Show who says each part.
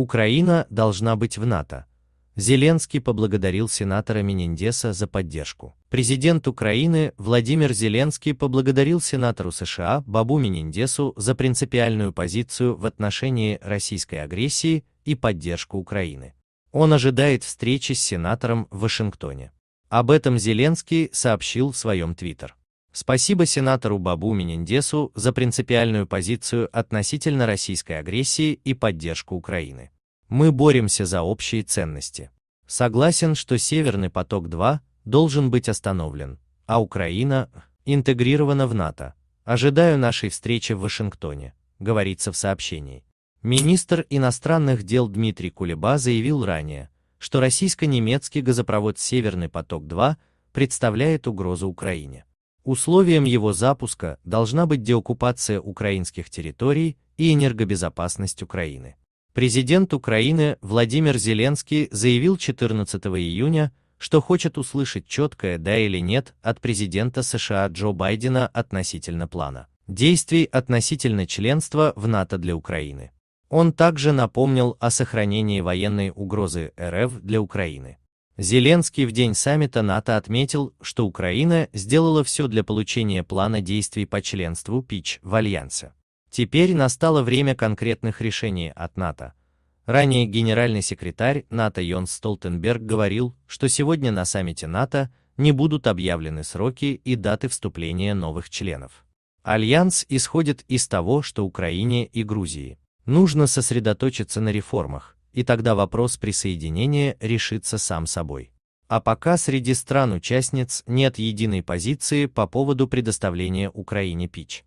Speaker 1: Украина должна быть в НАТО. Зеленский поблагодарил сенатора Менендеса за поддержку. Президент Украины Владимир Зеленский поблагодарил сенатору США Бабу Менендесу за принципиальную позицию в отношении российской агрессии и поддержку Украины. Он ожидает встречи с сенатором в Вашингтоне. Об этом Зеленский сообщил в своем твиттер. Спасибо сенатору Бабу Мениндесу за принципиальную позицию относительно российской агрессии и поддержку Украины. Мы боремся за общие ценности. Согласен, что Северный поток-2 должен быть остановлен, а Украина интегрирована в НАТО. Ожидаю нашей встречи в Вашингтоне, говорится в сообщении. Министр иностранных дел Дмитрий Кулеба заявил ранее, что российско-немецкий газопровод «Северный поток-2» представляет угрозу Украине. Условием его запуска должна быть деоккупация украинских территорий и энергобезопасность Украины. Президент Украины Владимир Зеленский заявил 14 июня, что хочет услышать четкое «да» или «нет» от президента США Джо Байдена относительно плана действий относительно членства в НАТО для Украины. Он также напомнил о сохранении военной угрозы РФ для Украины. Зеленский в день саммита НАТО отметил, что Украина сделала все для получения плана действий по членству ПИЧ в Альянсе. Теперь настало время конкретных решений от НАТО. Ранее генеральный секретарь НАТО Йонс Столтенберг говорил, что сегодня на саммите НАТО не будут объявлены сроки и даты вступления новых членов. Альянс исходит из того, что Украине и Грузии нужно сосредоточиться на реформах, и тогда вопрос присоединения решится сам собой. А пока среди стран-участниц нет единой позиции по поводу предоставления Украине ПИЧ.